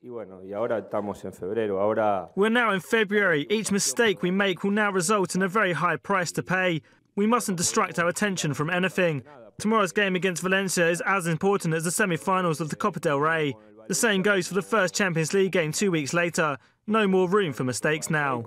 We're now in February. Each mistake we make will now result in a very high price to pay. We mustn't distract our attention from anything. Tomorrow's game against Valencia is as important as the semi-finals of the Copa del Rey. The same goes for the first Champions League game two weeks later. No more room for mistakes now.